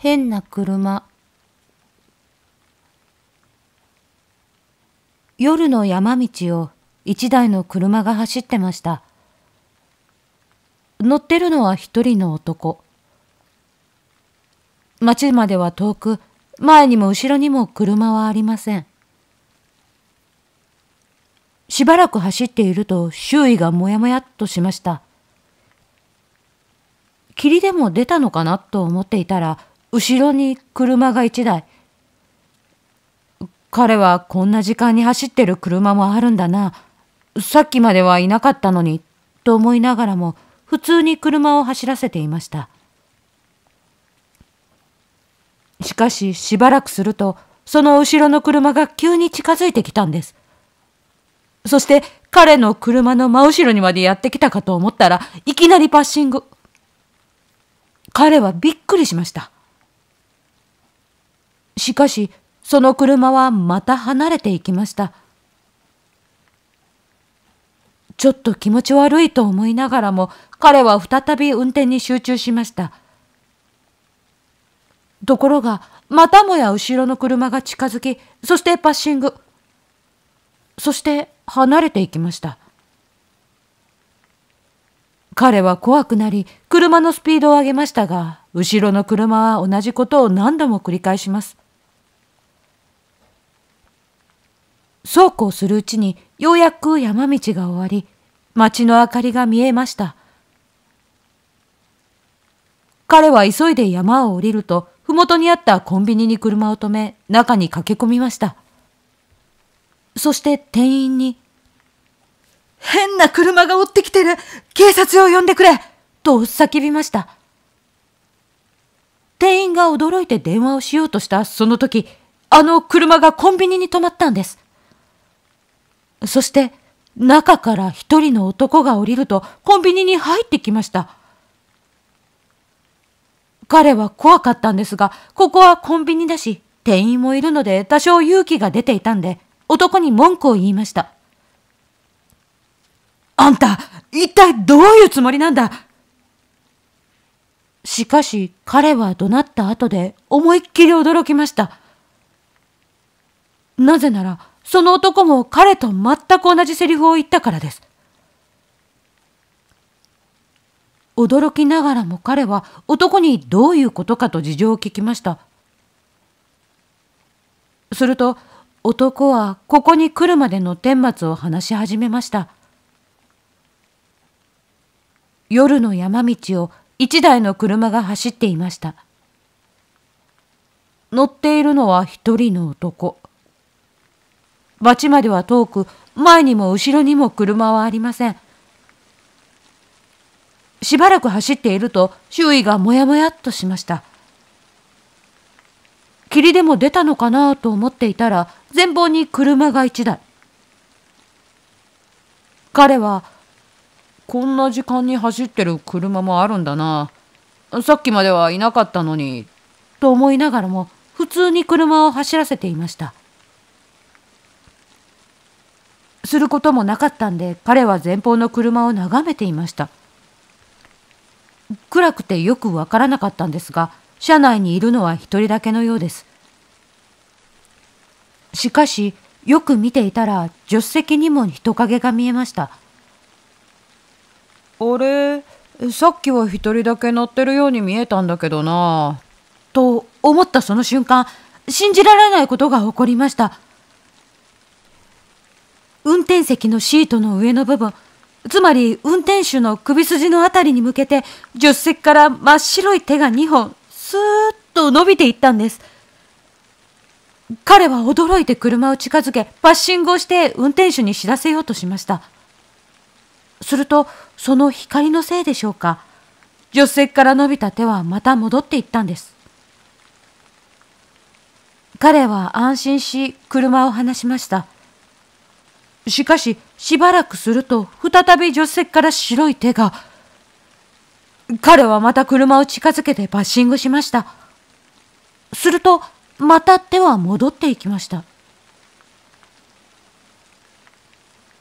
変な車夜の山道を一台の車が走ってました。乗ってるのは一人の男。町までは遠く、前にも後ろにも車はありません。しばらく走っていると周囲がもやもやっとしました。霧でも出たのかなと思っていたら、後ろに車が1台。彼はこんな時間に走ってる車もあるんだな。さっきまではいなかったのに、と思いながらも、普通に車を走らせていました。しかし、しばらくすると、その後ろの車が急に近づいてきたんです。そして、彼の車の真後ろにまでやってきたかと思ったらいきなりパッシング。彼はびっくりしました。しかし、その車はまた離れていきました。ちょっと気持ち悪いと思いながらも、彼は再び運転に集中しました。ところが、またもや後ろの車が近づき、そしてパッシング。そして離れていきました。彼は怖くなり、車のスピードを上げましたが、後ろの車は同じことを何度も繰り返します。そうこうするうちにようやく山道が終わり、町の明かりが見えました。彼は急いで山を降りると、麓にあったコンビニに車を止め、中に駆け込みました。そして店員に、変な車が追ってきてる警察を呼んでくれと叫びました。店員が驚いて電話をしようとしたその時、あの車がコンビニに止まったんです。そして、中から一人の男が降りるとコンビニに入ってきました。彼は怖かったんですが、ここはコンビニだし、店員もいるので多少勇気が出ていたんで、男に文句を言いました。あんた、一体どういうつもりなんだしかし彼は怒鳴った後で思いっきり驚きました。なぜなら、その男も彼と全く同じセリフを言ったからです。驚きながらも彼は男にどういうことかと事情を聞きました。すると男はここに来るまでの顛末を話し始めました。夜の山道を一台の車が走っていました。乗っているのは一人の男。町までは遠く、前にも後ろにも車はありません。しばらく走っていると周囲がもやもやっとしました。霧でも出たのかなと思っていたら前方に車が一台。彼は、こんな時間に走ってる車もあるんだな。さっきまではいなかったのに、と思いながらも普通に車を走らせていました。することもなかったんで彼は前方の車を眺めていました暗くてよくわからなかったんですが車内にいるのは一人だけのようですしかしよく見ていたら助手席にも人影が見えましたあれさっきは一人だけ乗ってるように見えたんだけどなと思ったその瞬間信じられないことが起こりました運転席のシートの上の部分、つまり運転手の首筋のあたりに向けて、助手席から真っ白い手が2本、スーッと伸びていったんです。彼は驚いて車を近づけ、パッシングをして運転手に知らせようとしました。すると、その光のせいでしょうか、助手席から伸びた手はまた戻っていったんです。彼は安心し、車を離しました。しかし、しばらくすると、再び助手席から白い手が。彼はまた車を近づけてバッシングしました。すると、また手は戻っていきました。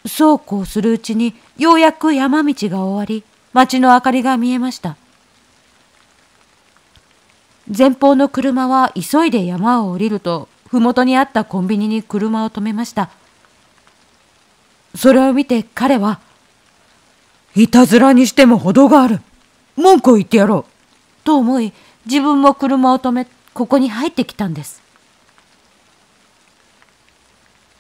そうこうするうちに、ようやく山道が終わり、街の明かりが見えました。前方の車は急いで山を降りると、麓にあったコンビニに車を止めました。それを見て彼は、いたずらにしても程がある。文句を言ってやろう。と思い、自分も車を止め、ここに入ってきたんです。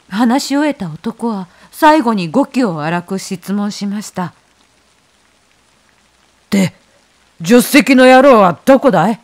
話し終えた男は最後に語気を荒く質問しました。で、助手席の野郎はどこだい